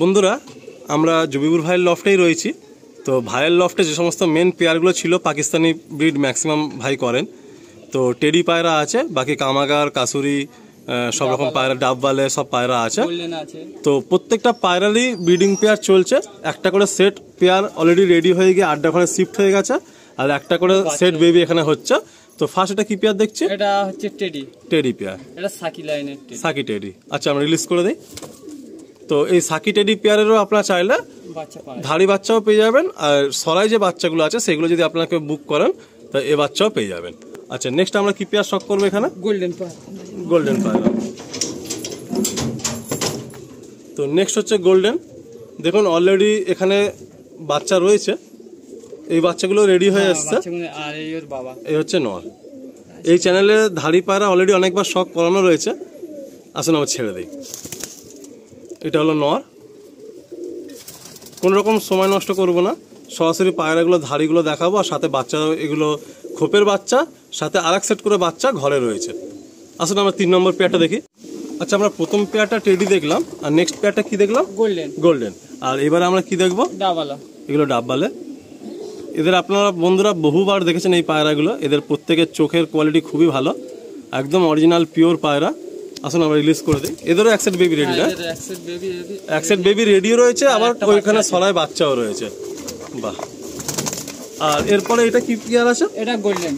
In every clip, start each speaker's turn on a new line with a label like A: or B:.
A: বন্ধুরা আমরা জবিবুর ভাইয়ের লফটেই রয়েছি তো ভাইয়ের লফটে যে সমস্ত মেন পেয়ারগুলো ছিল পাকিস্তানি ব্রিড ম্যাক্সিমাম ভাই করেন তো টেডি পায়রা আছে বাকি কামাগার কাসুরি সব রকম পায়রা ডাববালে সব পায়রা আছে তো প্রত্যেকটা পায়রারই ব্রিডিং পেয়ার চলছে একটা করে সেট পেয়ার অলরেডি রেডি হয়ে গিয়ে আড্ডা ঘরে শিফট হয়ে গেছে আর একটা করে সেট বেবি এখানে হচ্ছে তো ফার্স্ট এটা কি পেয়ার দেখছি এটা হচ্ছে টেডি টেডি পেয়ার এটা সাকি লাইনের সাকি টেডি আচ্ছা আমরা রিলিজ করে দিই তো এই সাকি টেডি পেয়ারেরও আপনারা চাইলে ধাড়ি বাচ্চাও পেয়ে যাবেন আর সরাই যে বাচ্চাগুলো আছে সেগুলো যদি আপনাকে বুক করেন তো এ বাচ্চাও পেয়ে যাবেন আচ্ছা নেক্সট আমরা কি পেয়ার শখ করবো এখানে গোল্ডেন গোল্ডেন পায়রা তো নেক্সট হচ্ছে গোল্ডেন দেখুন অলরেডি এখানে বাচ্চা রয়েছে এই বাচ্চাগুলো রেডি হয়ে আসছে হ্যাঁ, এই হচ্ছে নর এই চ্যানেলে ধাড়ি পায়রা অলরেডি অনেকবার শখ করানো রয়েছে আসুন আমার ছেড়ে দিই এটা হলো নর কোনো রকম সময় নষ্ট করব না সরাসরি পায়রাগুলো ধাড়িগুলো দেখাবো আর সাথে বাচ্চা এগুলো খোপের বাচ্চা সাথে আর সেট করে বাচ্চা ঘরে রয়েছে আসলে আমরা তিন নম্বর পেয়ারটা দেখি আচ্ছা আমরা প্রথম পেয়ারটা টেডি দেখলাম আর নেক্সট পেয়ারটা কি দেখলাম গোল্ডেন গোল্ডেন আর এবারে আমরা কি দেখবো ডাবালা এগুলো ডাববালে এদের আপনারা বন্ধুরা বহুবার দেখেছেন এই পায়রাগুলো এদের প্রত্যেকের চোখের কোয়ালিটি খুবই ভালো একদম অরিজিনাল পিওর পায়রা আসুন আমরা রিলিজ করে দিই এদেরও অ্যাকসেট বেবি রেডি না অ্যাকসেট বেবি রেডিও রয়েছে আবার হ্যাঁ, ওইখানে সরায় বাচ্চাও রয়েছে বাহ আর এরপরে এটা কি পেয়ার আছে এটা গোল্ডেন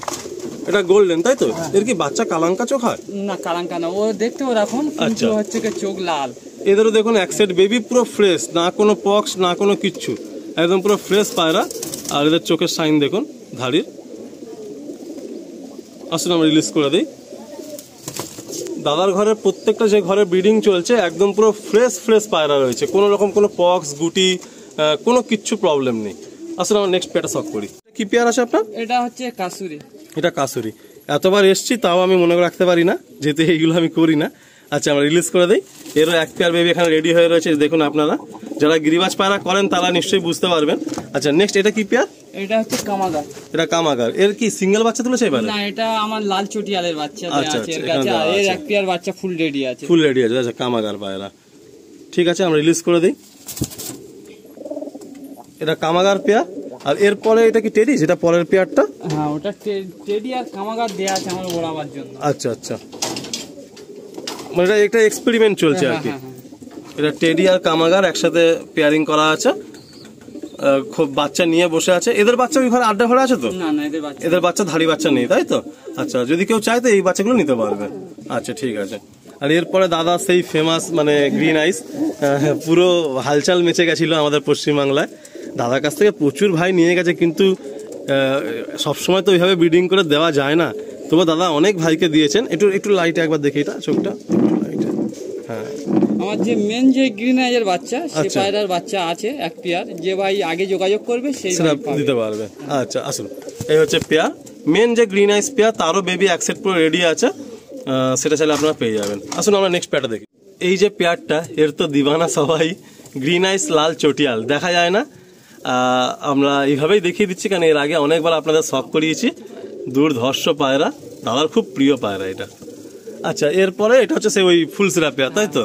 A: এটা গোল্ডেন তাই তো হ্যাঁ। এর কি বাচ্চা কালাঙ্কা চোখ হয় না কালাঙ্কা না ও দেখতে ওরকম আচ্ছা হচ্ছে কি চোখ লাল এদেরও দেখুন অ্যাকসেট বেবি পুরো ফ্রেশ না কোনো পক্স না কোনো কিচ্ছু একদম পুরো ফ্রেশ পায়রা আর এদের চোখের সাইন দেখুন ধাড়ির আসুন আমরা রিলিজ করে দিই দাদার ঘরের প্রত্যেকটা যে ঘরে ব্রিডিং চলছে একদম পুরো ফ্রেশ ফ্রেশ পায়রা রয়েছে কোনো রকম কোনো পক্স গুটি কোনো কিচ্ছু প্রবলেম নেই আসলে আমার নেক্সট পেয়ারটা শখ করি কি পেয়ার আছে আপনার এটা হচ্ছে কাসুরি এটা কাসুরি এতবার এসছি তাও আমি মনে রাখতে পারি না যেহেতু এইগুলো আমি করি না আচ্ছা আমরা রিলিজ করে দিই এরও এক পেয়ার বেবি এখানে রেডি হয়ে রয়েছে দেখুন আপনারা যারা গিরিবাজ পায়রা করেন তারা নিশ্চয়ই বুঝতে পারবেন আচ্ছা নেক্সট এটা কি পেয়ার এটা হচ্ছে কামাগার এটা কামাগার এর কি সিঙ্গেল বাচ্চা তুলেছে এবার না এটা আমার লাল চটিয়ালের বাচ্চা আচ্ছা আছে আচ্ছা, এর কাছে এর এক পেয়ার বাচ্চা ফুল রেডি আছে ফুল রেডি আছে আচ্ছা কামাগার পায়রা ঠিক আছে আমরা রিলিজ করে দিই এটা কামাগার পেয়ার আর এরপরে এটা কি টেডি যেটা পরের পেয়ারটা হ্যাঁ ওটা টেডি আর কামাগার দেয়া আছে আমার ওড়াবার জন্য আচ্ছা আচ্ছা মানে এটা একটা এক্সপেরিমেন্ট চলছে হ্যাঁ, আর কি হ্যাঁ, হ্যাঁ, এটা টেডি আর কামাগার একসাথে পেয়ারিং করা আছে খুব বাচ্চা নিয়ে বসে আছে এদের বাচ্চা ওই ঘরে আড্ডা ঘরে আছে তো এদের বাচ্চা ধাড়ি বাচ্চা নেই তাই তো আচ্ছা যদি কেউ চায় তো এই বাচ্চাগুলো নিতে পারবে আচ্ছা ঠিক আছে আর এরপরে দাদা সেই ফেমাস মানে গ্রিন আইস পুরো হালচাল মেচে গেছিল আমাদের পশ্চিমবাংলায় দাদার কাছ থেকে প্রচুর ভাই নিয়ে গেছে কিন্তু সবসময় তো ওইভাবে ব্রিডিং করে দেওয়া যায় না তবু দাদা অনেক ভাইকে দিয়েছেন একটু একটু লাইটে একবার দেখি এটা চোখটা হ্যাঁ। আমার যে মেন যে গ্রিন বাচ্চা সে আচ্ছা। পায়রার বাচ্চা আছে এক পেয়ার যে ভাই আগে যোগাযোগ করবে সেই দিতে পারবে আচ্ছা আসুন এই হচ্ছে পেয়ার মেন যে গ্রিন আইস পেয়ার তারও বেবি এক সেট পুরো রেডি আছে সেটা চাইলে আপনারা পেয়ে যাবেন আসুন আমরা নেক্সট পেয়ারটা দেখি এই যে পেয়ারটা এর তো দিবানা সবাই গ্রিন আইস লাল চটিয়াল দেখা যায় না আমরা এইভাবেই দেখিয়ে দিচ্ছি কারণ এর আগে অনেকবার আপনাদের শখ করিয়েছি দূর ধর্ষ পায়রা দাদার খুব প্রিয় পায়রা এটা আচ্ছা এরপরে এটা হচ্ছে সেই ওই ফুল সিরাপিয়া তাই তো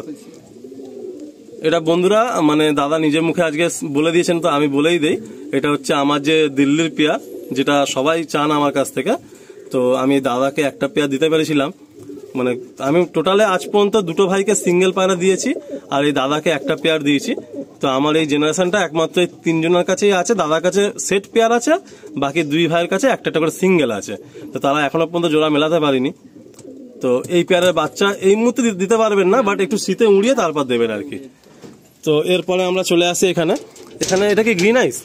A: এটা বন্ধুরা মানে দাদা নিজের মুখে আজকে বলে দিয়েছেন তো আমি বলেই দিই এটা হচ্ছে আমার যে দিল্লির পেয়ার যেটা সবাই চান আমার কাছ থেকে তো আমি দাদাকে একটা পেয়ার দিতে পেরেছিলাম মানে আমি টোটালে আজ পর্যন্ত দুটো ভাইকে সিঙ্গেল পায়রা দিয়েছি আর এই দাদাকে একটা পেয়ার দিয়েছি তো আমার এই জেনারেশনটা একমাত্র এই তিনজনের কাছেই আছে দাদার কাছে সেট পেয়ার আছে বাকি দুই ভাইয়ের কাছে একটা করে সিঙ্গেল আছে তো তারা এখনো পর্যন্ত জোড়া মেলাতে পারিনি তো এই পেয়ারের বাচ্চা এই মুহূর্তে দিতে পারবেন না বাট একটু শীতে উড়িয়ে তারপর দেবেন আর কি তো এরপরে আমরা চলে আসি এখানে এখানে এটা কি গ্রিন হ্যাঁ, আইস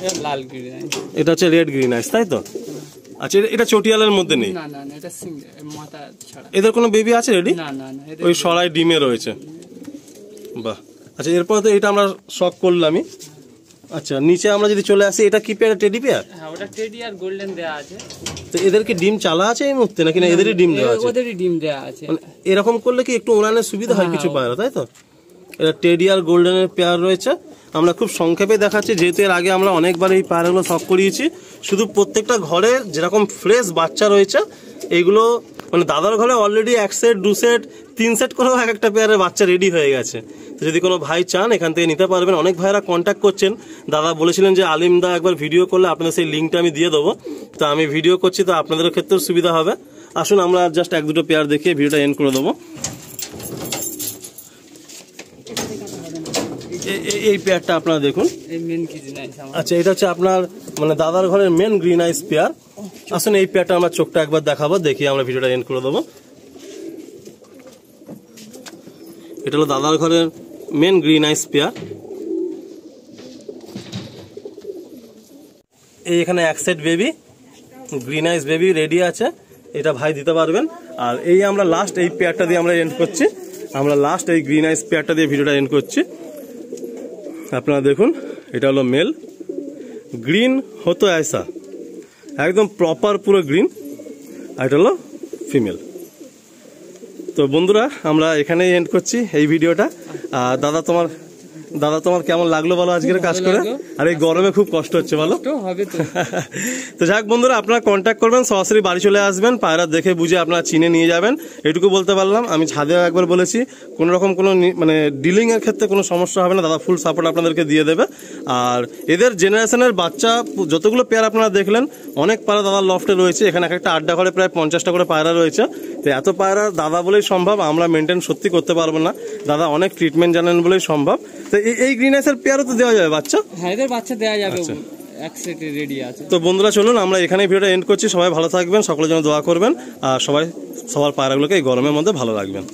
A: এটা লাল এটা হচ্ছে রেড গ্রিন আইস তাই তো আচ্ছা এটা চটিয়ালের মধ্যে নেই এদের কোনো বেবি আছে রেডি ওই সরাই ডিমে রয়েছে বাহ আচ্ছা এরপরে তো এটা আমরা শখ করলামই আচ্ছা নিচে আমরা যদি চলে আসি এটা কি পেয়ার টেডি পেয়ার হ্যাঁ ওটা টেডি আর গোল্ডেন দেয়া আছে তো এদেরকে ডিম চালা আছে এই মুহূর্তে নাকি না এদেরই ডিম দেওয়া আছে ওদেরই ডিম দেওয়া আছে মানে এরকম করলে কি একটু ওড়ানোর সুবিধা হয় হ্যাঁ, কিছু হ্যাঁ। পায় না তাই তো এটা টেডি আর গোল্ডেনের পেয়ার রয়েছে আমরা খুব সংক্ষেপে দেখাচ্ছি যেহেতু এর আগে আমরা অনেকবার এই পেয়ারগুলো সব করিয়েছি শুধু প্রত্যেকটা ঘরে যেরকম ফ্রেশ বাচ্চা রয়েছে এগুলো মানে দাদার ঘরে অলরেডি এক সেট দু সেট তিন সেট করেও এক একটা পেয়ারের বাচ্চা রেডি হয়ে গেছে তো যদি কোনো ভাই চান এখান থেকে নিতে পারবেন অনেক ভাইরা কন্ট্যাক্ট করছেন দাদা বলেছিলেন যে আলিমদা একবার ভিডিও করলে আপনাদের সেই লিঙ্কটা আমি দিয়ে দেবো তো আমি ভিডিও করছি তো আপনাদেরও ক্ষেত্রেও সুবিধা হবে আসুন আমরা জাস্ট এক দুটো পেয়ার দেখিয়ে ভিডিওটা এন্ড করে দেবো এই পেয়ারটা আপনারা দেখুন আচ্ছা এটা হচ্ছে আপনার মানে দাদার ঘরের মেন গ্রিন আইস পেয়ার আসুন এই পেয়ারটা আমরা চোখটা একবার দেখাবো দেখি আমরা ভিডিওটা এন্ড করে দেবো এটা হলো দাদার ঘরের মেন গ্রিন আইস পেয়ার এই এখানে এক set baby green ice baby ready আছে এটা ভাই দিতে পারবেন আর এই আমরা লাস্ট এই পেয়ারটা দিয়ে আমরা এন্ড করছি আমরা লাস্ট এই গ্রিন আইস পেয়ারটা দিয়ে ভিডিওটা এন্ড করছি আপনারা দেখুন এটা হলো মেল গ্রিন হতো আয়সা একদম প্রপার পুরো গ্রিন আর এটা হলো ফিমেল তো বন্ধুরা আমরা এখানেই এন্ড করছি এই ভিডিওটা আর দাদা তোমার দাদা তোমার কেমন লাগলো বলো আজকের কাজ করে আর এই গরমে খুব কষ্ট হচ্ছে বলো তো যাক বন্ধুরা আপনারা কন্ট্যাক্ট করবেন সরাসরি বাড়ি চলে আসবেন পায়রা দেখে বুঝে আপনারা চিনে নিয়ে যাবেন এটুকু বলতে পারলাম আমি ছাদেও একবার বলেছি কোনো রকম কোনো মানে ডিলিংয়ের ক্ষেত্রে কোনো সমস্যা হবে না দাদা ফুল সাপোর্ট আপনাদেরকে দিয়ে দেবে আর এদের জেনারেশনের বাচ্চা যতগুলো পেয়ার আপনারা দেখলেন অনেক পায়রা দাদার লফটে রয়েছে এখানে এক একটা আড্ডা ঘরে প্রায় পঞ্চাশটা করে পায়রা রয়েছে তো এত পায়রা দাদা বলেই সম্ভব আমরা মেনটেন সত্যি করতে পারবো না দাদা অনেক ট্রিটমেন্ট জানেন বলেই সম্ভব তো এই গ্রিন আইসের পেয়ারও তো দেওয়া যাবে বাচ্চা হ্যাঁ এদের বাচ্চা দেওয়া যাবে আচ্ছা। তো বন্ধুরা চলুন আমরা এখানে ভিডিওটা এন্ড করছি সবাই ভালো থাকবেন সকলের জন্য দোয়া করবেন আর সবাই সবার পায়রাগুলোকে এই গরমের মধ্যে ভালো রাখবেন